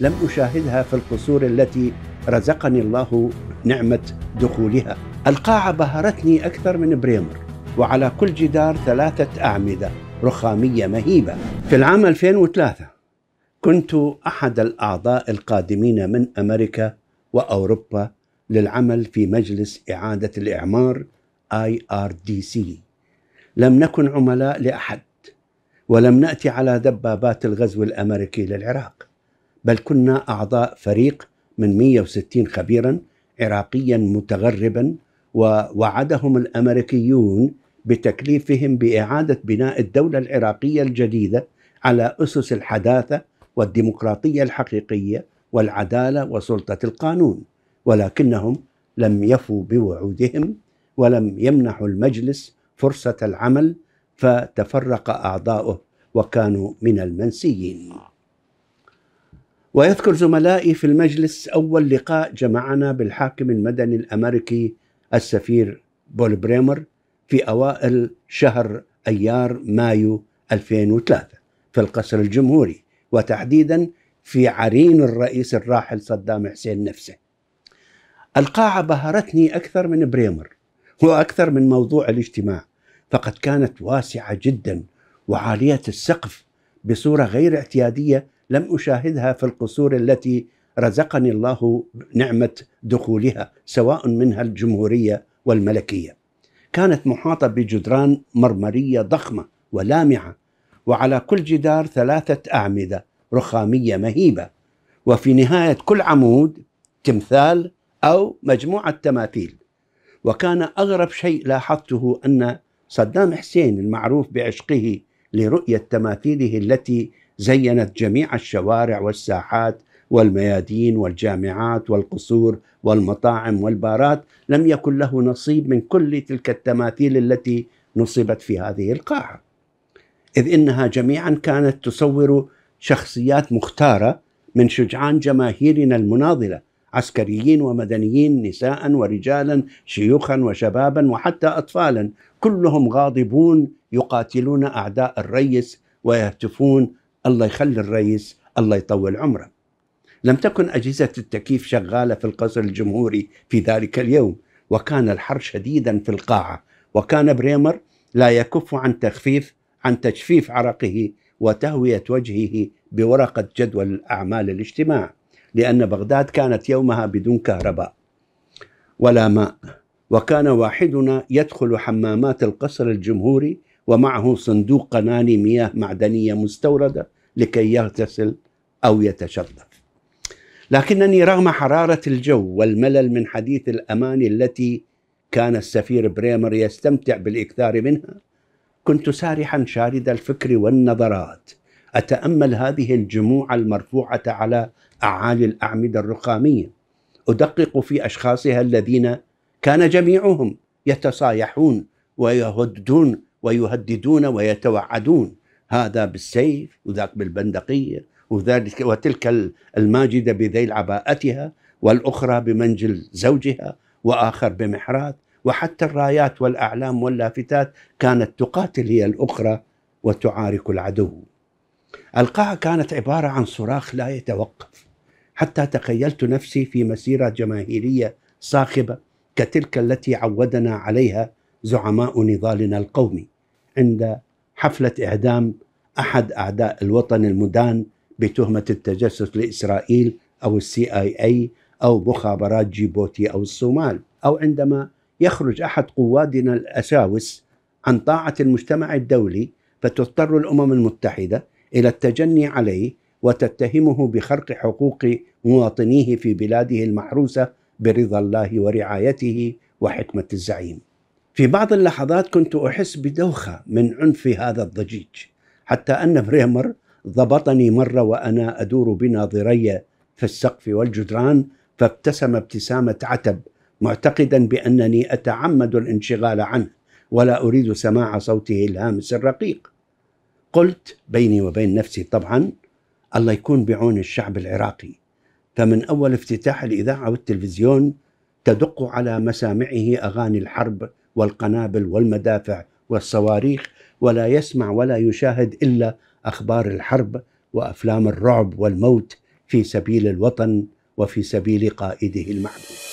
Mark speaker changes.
Speaker 1: لم أشاهدها في القصور التي رزقني الله نعمة دخولها القاعة بهرتني أكثر من بريمر وعلى كل جدار ثلاثة أعمدة رخامية مهيبة في العام 2003 كنت أحد الأعضاء القادمين من أمريكا وأوروبا للعمل في مجلس إعادة الإعمار IRDC لم نكن عملاء لأحد ولم نأتي على دبابات الغزو الأمريكي للعراق بل كنا أعضاء فريق من 160 خبيرا عراقيا متغربا ووعدهم الأمريكيون بتكليفهم بإعادة بناء الدولة العراقية الجديدة على أسس الحداثة والديمقراطية الحقيقية والعدالة وسلطة القانون ولكنهم لم يفوا بوعودهم ولم يمنحوا المجلس فرصة العمل فتفرق أعضاؤه وكانوا من المنسيين ويذكر زملائي في المجلس أول لقاء جمعنا بالحاكم المدني الأمريكي السفير بول بريمر في أوائل شهر أيار مايو 2003 في القصر الجمهوري وتحديدا في عرين الرئيس الراحل صدام حسين نفسه القاعة بهرتني أكثر من بريمر وأكثر من موضوع الاجتماع فقد كانت واسعة جدا وعالية السقف بصورة غير اعتيادية لم أشاهدها في القصور التي رزقني الله نعمة دخولها سواء منها الجمهورية والملكية كانت محاطة بجدران مرمرية ضخمة ولامعة وعلى كل جدار ثلاثة أعمدة رخامية مهيبة وفي نهاية كل عمود تمثال أو مجموعة تماثيل وكان أغرب شيء لاحظته أن صدام حسين المعروف بعشقه لرؤية تماثيله التي زينت جميع الشوارع والساحات والميادين والجامعات والقصور والمطاعم والبارات لم يكن له نصيب من كل تلك التماثيل التي نصبت في هذه القاعه اذ انها جميعا كانت تصور شخصيات مختاره من شجعان جماهيرنا المناضله عسكريين ومدنيين نساء ورجالا شيوخا وشبابا وحتى اطفالا كلهم غاضبون يقاتلون اعداء الريس ويهتفون الله يخلي الرئيس الله يطول عمره لم تكن أجهزة التكييف شغالة في القصر الجمهوري في ذلك اليوم وكان الحر شديدا في القاعة وكان بريمر لا يكف عن تخفيف عن تجفيف عرقه وتهوية وجهه بورقة جدول الأعمال الاجتماع لأن بغداد كانت يومها بدون كهرباء ولا ماء وكان واحدنا يدخل حمامات القصر الجمهوري ومعه صندوق قناني مياه معدنية مستوردة لكي يغتسل أو يتشطف لكنني رغم حرارة الجو والملل من حديث الأمان التي كان السفير بريمر يستمتع بالإكثار منها كنت سارحا شارد الفكر والنظرات أتأمل هذه الجموع المرفوعة على أعالي الأعمدة الرخاميه أدقق في أشخاصها الذين كان جميعهم يتصايحون ويهدون ويهددون ويتوعدون هذا بالسيف وذاك بالبندقية وذلك وتلك الماجدة بذيل عباءتها والأخرى بمنجل زوجها وآخر بمحرات وحتى الرايات والأعلام واللافتات كانت تقاتل هي الأخرى وتعارك العدو القاعة كانت عبارة عن صراخ لا يتوقف حتى تخيلت نفسي في مسيرة جماهيرية صاخبة كتلك التي عودنا عليها زعماء نضالنا القومي عند حفلة إعدام أحد أعداء الوطن المدان بتهمة التجسس لإسرائيل أو السي آي أي أو مخابرات جيبوتي أو الصومال أو عندما يخرج أحد قوادنا الأساوس عن طاعة المجتمع الدولي فتضطر الأمم المتحدة إلى التجني عليه وتتهمه بخرق حقوق مواطنيه في بلاده المحروسة برضا الله ورعايته وحكمة الزعيم في بعض اللحظات كنت أحس بدوخة من عنف هذا الضجيج حتى أن بريمر ضبطني مرة وأنا أدور بناظري في السقف والجدران فابتسم ابتسامة عتب معتقدا بأنني أتعمد الانشغال عنه ولا أريد سماع صوته الهامس الرقيق قلت بيني وبين نفسي طبعا الله يكون بعون الشعب العراقي فمن أول افتتاح الإذاعة والتلفزيون تدق على مسامعه أغاني الحرب والقنابل والمدافع والصواريخ ولا يسمع ولا يشاهد الا اخبار الحرب وافلام الرعب والموت في سبيل الوطن وفي سبيل قائده المعبود